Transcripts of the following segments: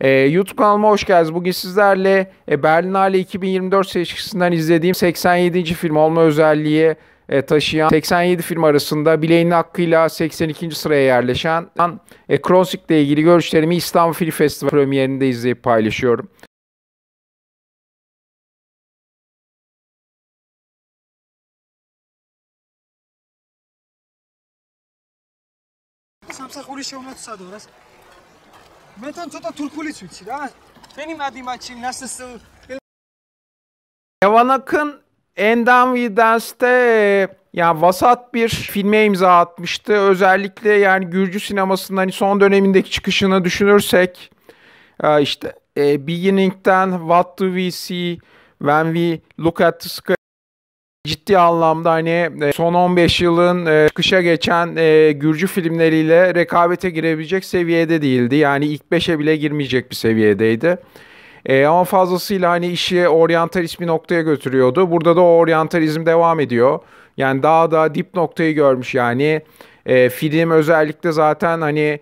E, YouTube kanalıma hoş geldiniz. Bugün sizlerle e, Berlinale 2024 seçkisinden izlediğim 87. film olma özelliği e, taşıyan 87 film arasında bileğinin hakkıyla 82. sıraya yerleşen e, ile ilgili görüşlerimi İstanbul Film Festivali premierinde izleyip paylaşıyorum. სამსახური შეუნათ სადორას Metan çota Türkülüç biçir ha. Äh. Benim adım açayım nasılsın? Evan Akın Endam Vidans'te yani vasat bir filme imza atmıştı. Özellikle yani Gürcü sinemasının hani son dönemindeki çıkışını düşünürsek e, işte e, Beginning'den What Do We See When We Look At The Sky ciddi anlamda hani e, son 15 yılın e, çıkışa geçen e, Gürcü filmleriyle rekabete girebilecek seviyede değildi. Yani ilk 5'e bile girmeyecek bir seviyedeydi. ama fazlasıyla hani işi oryantalist bir noktaya götürüyordu. Burada da o oryantalizm devam ediyor. Yani daha da dip noktayı görmüş yani. film özellikle zaten hani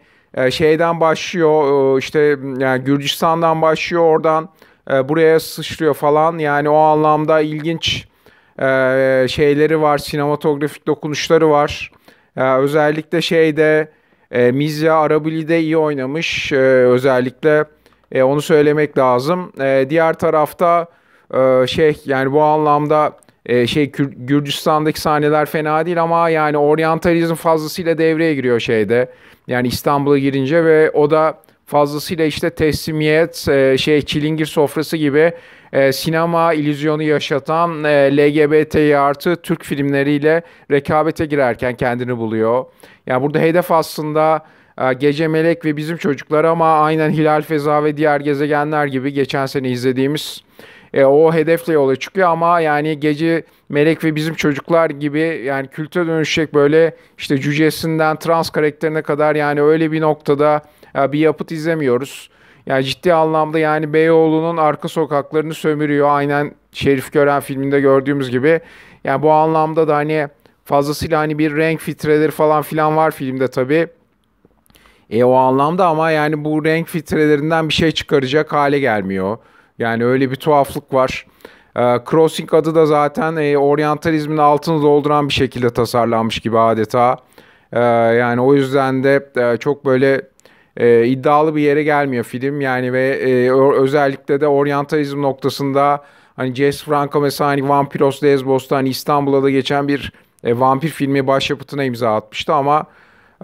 şeyden başlıyor işte yani Gürcistan'dan başlıyor oradan buraya sıçrıyor falan. Yani o anlamda ilginç e, şeyleri var, sinematografik dokunuşları var. E, özellikle şeyde e, Mizya Arabili iyi oynamış. E, özellikle e, onu söylemek lazım. E, diğer tarafta e, şey yani bu anlamda e, şey Gürcistan'daki sahneler fena değil ama yani oryantalizm fazlasıyla devreye giriyor şeyde. Yani İstanbul'a girince ve o da fazlasıyla işte teslimiyet, e, şey çilingir sofrası gibi e, sinema ilüzyonu yaşatan e, LGBTİ artı Türk filmleriyle rekabete girerken kendini buluyor. Yani burada hedef aslında e, Gece Melek ve Bizim Çocuklar ama aynen Hilal Feza ve diğer gezegenler gibi geçen sene izlediğimiz e, o hedefle yola çıkıyor ama yani gece Melek ve bizim çocuklar gibi yani kültüre dönüşecek böyle işte cücesinden trans karakterine kadar yani öyle bir noktada e, bir yapıt izlemiyoruz. Yani ciddi anlamda yani Beyoğlu'nun arka sokaklarını sömürüyor. Aynen Şerif Gören filminde gördüğümüz gibi. Yani bu anlamda da hani fazlasıyla hani bir renk filtreleri falan filan var filmde tabii. E o anlamda ama yani bu renk filtrelerinden bir şey çıkaracak hale gelmiyor. Yani öyle bir tuhaflık var. E, Crossing adı da zaten e, oryantalizmin altını dolduran bir şekilde tasarlanmış gibi adeta. E, yani o yüzden de e, çok böyle e, iddialı bir yere gelmiyor film. Yani ve e, özellikle de oryantalizm noktasında hani Jess Franco mesela hani Vampiros Lesbos'ta hani İstanbul'a da geçen bir e, vampir filmi başyapıtına imza atmıştı ama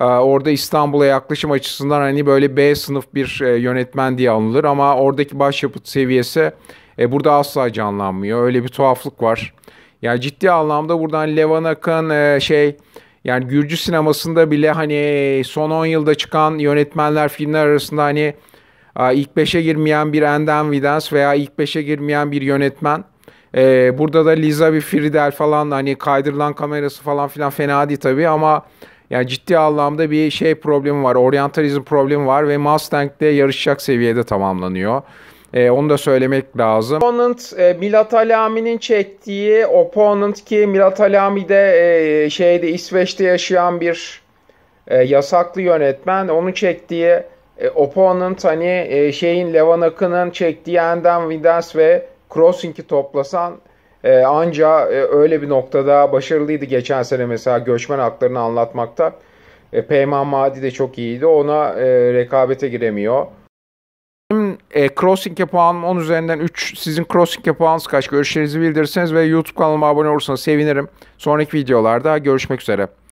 ee, orada İstanbul'a yaklaşım açısından hani böyle B sınıf bir e, yönetmen diye anılır ama oradaki başyapıt seviyesi e, burada asla canlanmıyor. Öyle bir tuhaflık var. Yani ciddi anlamda buradan Levan Akın e, şey yani Gürcü sinemasında bile hani son 10 yılda çıkan yönetmenler filmler arasında hani ilk 5'e girmeyen bir Enden Videns veya ilk 5'e girmeyen bir yönetmen. Burada da Liza bir Fridel falan hani kaydırılan kamerası falan filan fena değil tabii ama yani ciddi anlamda bir şey problemi var. Oryantalizm problemi var ve Mustang'de yarışacak seviyede tamamlanıyor. E, onu da söylemek lazım. Opponent, e, Milat Alami'nin çektiği Opponent ki Milat Alami de e, şeyde İsveç'te yaşayan bir e, yasaklı yönetmen. Onun çektiği e, Opponent hani e, şeyin Levan Akın'ın çektiği Enden Videns ve Crossing'i toplasan e, anca e, öyle bir noktada başarılıydı geçen sene mesela göçmen haklarını anlatmakta. E, Peyman Madi de çok iyiydi. Ona e, rekabete giremiyor. Benim e, Crossing'e puanım 10 üzerinden 3. Sizin Crossing'e puanınız kaç? Görüşlerinizi bildirirseniz ve YouTube kanalıma abone olursanız sevinirim. Sonraki videolarda görüşmek üzere.